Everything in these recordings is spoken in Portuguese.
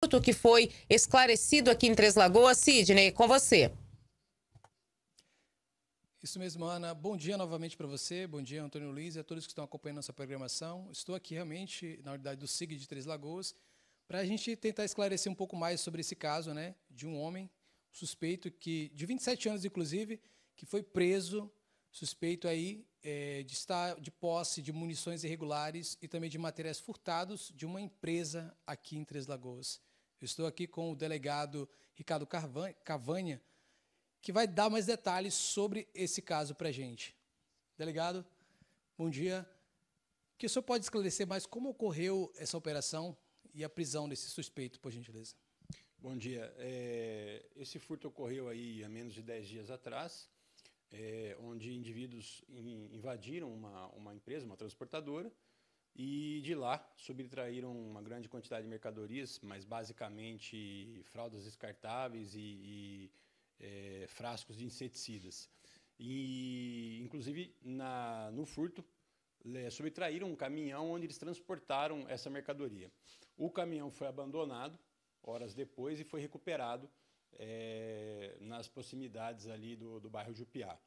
tudo que foi esclarecido aqui em Três Lagoas. Sidney, com você. Isso mesmo, Ana. Bom dia novamente para você, bom dia, Antônio Luiz e a todos que estão acompanhando nossa programação. Estou aqui realmente na unidade do SIG de Três Lagoas para a gente tentar esclarecer um pouco mais sobre esse caso né, de um homem suspeito que, de 27 anos inclusive, que foi preso, suspeito aí é, de estar de posse de munições irregulares e também de materiais furtados de uma empresa aqui em Três Lagoas estou aqui com o delegado Ricardo Cavanha, que vai dar mais detalhes sobre esse caso para a gente. Delegado, bom dia. Que o senhor pode esclarecer mais como ocorreu essa operação e a prisão desse suspeito, por gentileza? Bom dia. É, esse furto ocorreu aí há menos de 10 dias atrás, é, onde indivíduos invadiram uma, uma empresa, uma transportadora, e de lá subtraíram uma grande quantidade de mercadorias, mas basicamente fraldas descartáveis e, e é, frascos de inseticidas. E, inclusive, na, no furto, é, subtraíram um caminhão onde eles transportaram essa mercadoria. O caminhão foi abandonado horas depois e foi recuperado é, nas proximidades ali do, do bairro Jupiá.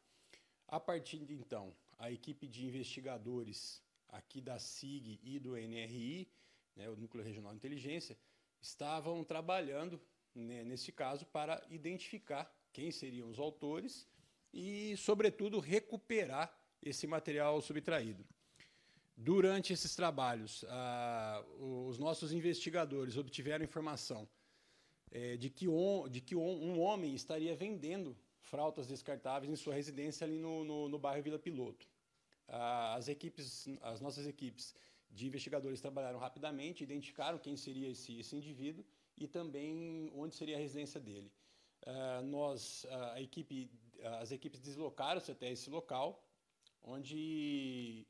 A partir de então, a equipe de investigadores aqui da SIG e do NRI, né, o Núcleo Regional de Inteligência, estavam trabalhando, né, neste caso, para identificar quem seriam os autores e, sobretudo, recuperar esse material subtraído. Durante esses trabalhos, ah, os nossos investigadores obtiveram informação é, de que, on, de que on, um homem estaria vendendo fraldas descartáveis em sua residência ali no, no, no bairro Vila Piloto as equipes, as nossas equipes de investigadores trabalharam rapidamente, identificaram quem seria esse, esse indivíduo e também onde seria a residência dele. Uh, nós, a equipe, as equipes deslocaram-se até esse local, onde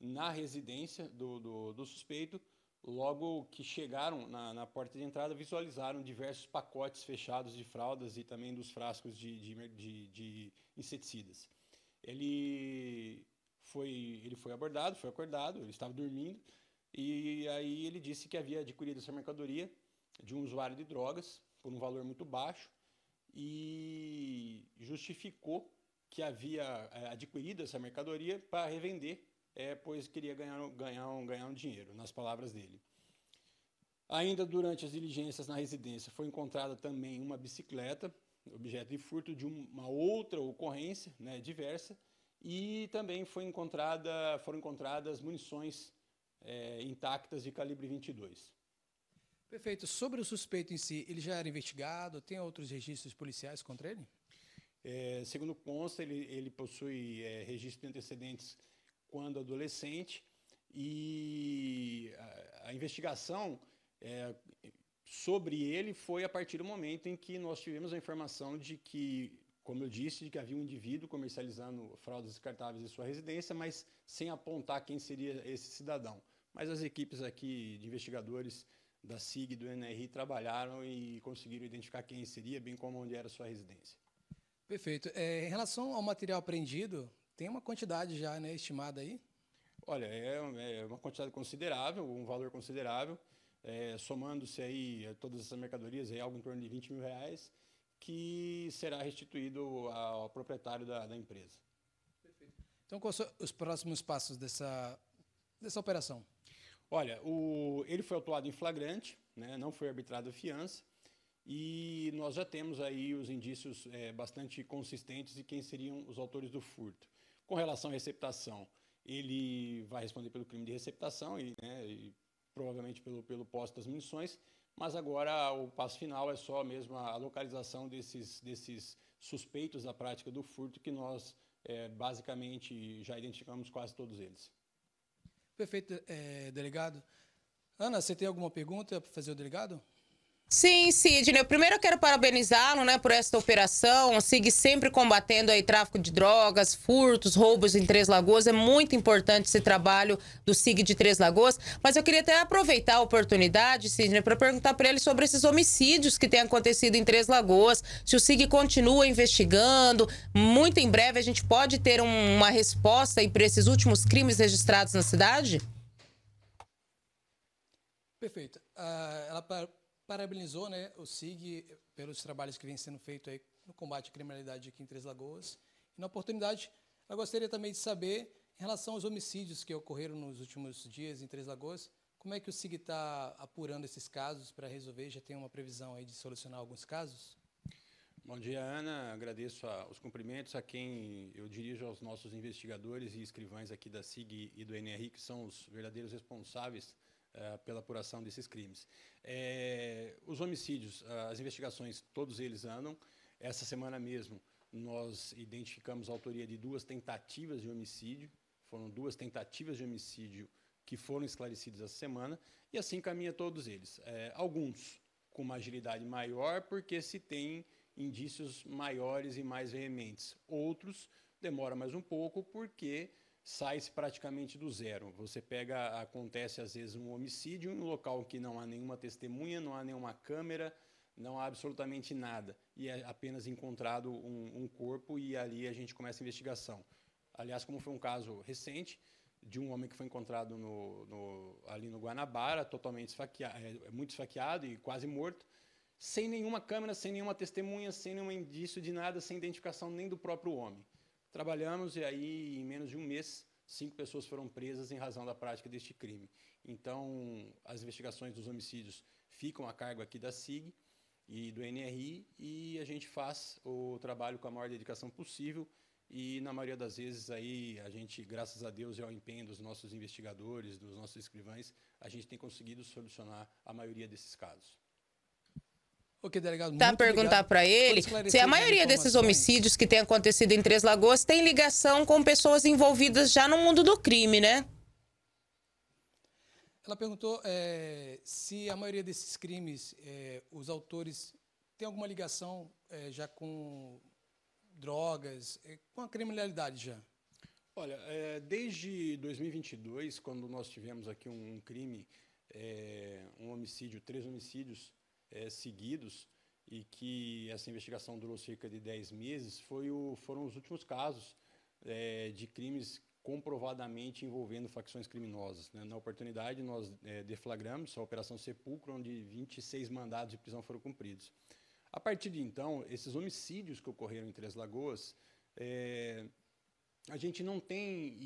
na residência do, do, do suspeito, logo que chegaram na, na, porta de entrada, visualizaram diversos pacotes fechados de fraldas e também dos frascos de, de, de, de inseticidas. Ele foi, ele foi abordado, foi acordado, ele estava dormindo, e aí ele disse que havia adquirido essa mercadoria de um usuário de drogas por um valor muito baixo e justificou que havia eh, adquirido essa mercadoria para revender, é, pois queria ganhar, ganhar, um, ganhar um dinheiro, nas palavras dele. Ainda durante as diligências na residência foi encontrada também uma bicicleta, objeto de furto de uma outra ocorrência né, diversa, e também foi encontrada, foram encontradas munições é, intactas de calibre 22. Perfeito. Sobre o suspeito em si, ele já era investigado? Tem outros registros policiais contra ele? É, segundo consta, ele, ele possui é, registro de antecedentes quando adolescente e a, a investigação é, sobre ele foi a partir do momento em que nós tivemos a informação de que como eu disse, de que havia um indivíduo comercializando fraldas descartáveis em sua residência, mas sem apontar quem seria esse cidadão. Mas as equipes aqui de investigadores da SIG e do NRI trabalharam e conseguiram identificar quem seria, bem como onde era sua residência. Perfeito. É, em relação ao material apreendido, tem uma quantidade já né, estimada aí? Olha, é, é uma quantidade considerável, um valor considerável. É, Somando-se aí é, todas essas mercadorias, aí é algo em torno de 20 mil reais que será restituído ao proprietário da, da empresa. Perfeito. Então, quais são os próximos passos dessa, dessa operação? Olha, o, ele foi autuado em flagrante, né, não foi arbitrado fiança, e nós já temos aí os indícios é, bastante consistentes de quem seriam os autores do furto. Com relação à receptação, ele vai responder pelo crime de receptação e, né, e provavelmente pelo, pelo posse das munições, mas agora o passo final é só mesmo a localização desses, desses suspeitos da prática do furto, que nós é, basicamente já identificamos quase todos eles. Perfeito, é, delegado. Ana, você tem alguma pergunta para fazer o delegado? Sim, Sidney. Primeiro eu quero parabenizá-lo né, por esta operação. Sigue sempre combatendo aí tráfico de drogas, furtos, roubos em Três Lagoas. É muito importante esse trabalho do SIG de Três Lagoas. Mas eu queria até aproveitar a oportunidade, Sidney, para perguntar para ele sobre esses homicídios que têm acontecido em Três Lagoas. Se o SIG continua investigando, muito em breve a gente pode ter um, uma resposta para esses últimos crimes registrados na cidade? Perfeito. Uh, ela Parabenizou né, o SIG pelos trabalhos que vêm sendo feitos aí no combate à criminalidade aqui em Três Lagoas. E na oportunidade, eu gostaria também de saber, em relação aos homicídios que ocorreram nos últimos dias em Três Lagoas, como é que o SIG está apurando esses casos para resolver? Já tem uma previsão aí de solucionar alguns casos? Bom dia, Ana. Agradeço a, os cumprimentos a quem eu dirijo aos nossos investigadores e escrivães aqui da SIG e do NR, que são os verdadeiros responsáveis eh, pela apuração desses crimes. É, os homicídios, ah, as investigações, todos eles andam. Essa semana mesmo, nós identificamos a autoria de duas tentativas de homicídio, foram duas tentativas de homicídio que foram esclarecidas essa semana, e assim caminha todos eles. É, alguns com uma agilidade maior, porque se tem indícios maiores e mais veementes. Outros demora mais um pouco, porque sai-se praticamente do zero. Você pega, acontece às vezes um homicídio em um local que não há nenhuma testemunha, não há nenhuma câmera, não há absolutamente nada. E é apenas encontrado um, um corpo e ali a gente começa a investigação. Aliás, como foi um caso recente de um homem que foi encontrado no, no, ali no Guanabara, totalmente esfaqueado, é, é muito esfaqueado e quase morto, sem nenhuma câmera, sem nenhuma testemunha, sem nenhum indício de nada, sem identificação nem do próprio homem. Trabalhamos e aí, em menos de um mês, cinco pessoas foram presas em razão da prática deste crime. Então, as investigações dos homicídios ficam a cargo aqui da SIG e do NRI e a gente faz o trabalho com a maior dedicação possível e na maioria das vezes aí a gente, graças a Deus e ao empenho dos nossos investigadores, dos nossos escrivães, a gente tem conseguido solucionar a maioria desses casos. Ok, delegado. Tá perguntar para ele se a maioria desses homicídios que tem acontecido em Três Lagoas tem ligação com pessoas envolvidas já no mundo do crime, né? Ela perguntou é, se a maioria desses crimes, é, os autores têm alguma ligação é, já com drogas, com a criminalidade já. Olha, desde 2022, quando nós tivemos aqui um, crime, um homicídio, três homicídios é, seguidos e que essa investigação durou cerca de 10 meses, foi o, foram os últimos casos é, de crimes comprovadamente envolvendo facções criminosas. Né? Na oportunidade, nós é, deflagramos a Operação Sepulcro, onde 26 mandados de prisão foram cumpridos. A partir de então, esses homicídios que ocorreram em Três Lagoas, é, a gente não tem,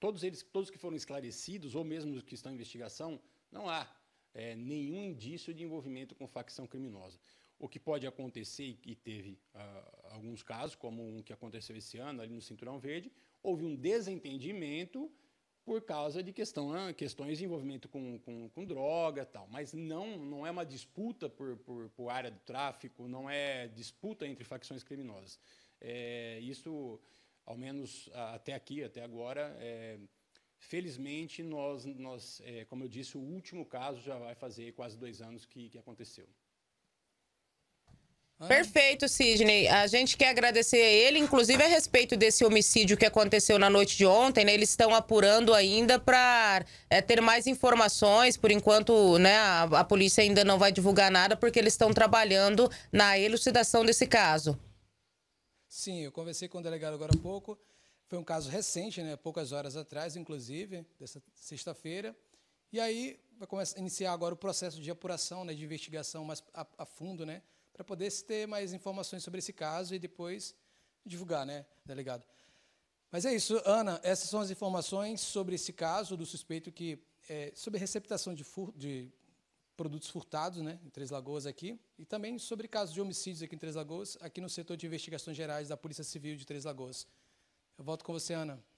todos eles, todos que foram esclarecidos, ou mesmo os que estão em investigação, não há é, nenhum indício de envolvimento com facção criminosa. O que pode acontecer, e teve ah, alguns casos, como um que aconteceu esse ano ali no Cinturão Verde, houve um desentendimento por causa de questão, ah, questões de envolvimento com, com, com droga tal. Mas não, não é uma disputa por, por, por área do tráfico, não é disputa entre facções criminosas. É, isso, ao menos até aqui, até agora, é, Felizmente, nós, nós é, como eu disse, o último caso já vai fazer quase dois anos que, que aconteceu. Perfeito, Sidney. A gente quer agradecer a ele, inclusive a respeito desse homicídio que aconteceu na noite de ontem. Né? Eles estão apurando ainda para é, ter mais informações. Por enquanto, né, a, a, polícia ainda não vai divulgar nada porque eles estão trabalhando na elucidação desse caso. Sim, eu conversei com o delegado agora há pouco. Foi um caso recente, né, poucas horas atrás, inclusive, dessa sexta-feira. E aí vai começar, iniciar agora o processo de apuração, né, de investigação mais a, a fundo, né, para poder se ter mais informações sobre esse caso e depois divulgar, né, delegado? Mas é isso, Ana. Essas são as informações sobre esse caso do suspeito que é, sobre receptação de, fur, de produtos furtados, né, em Três Lagoas aqui, e também sobre casos de homicídios aqui em Três Lagoas, aqui no setor de investigações gerais da Polícia Civil de Três Lagoas. Eu volto com você, Ana.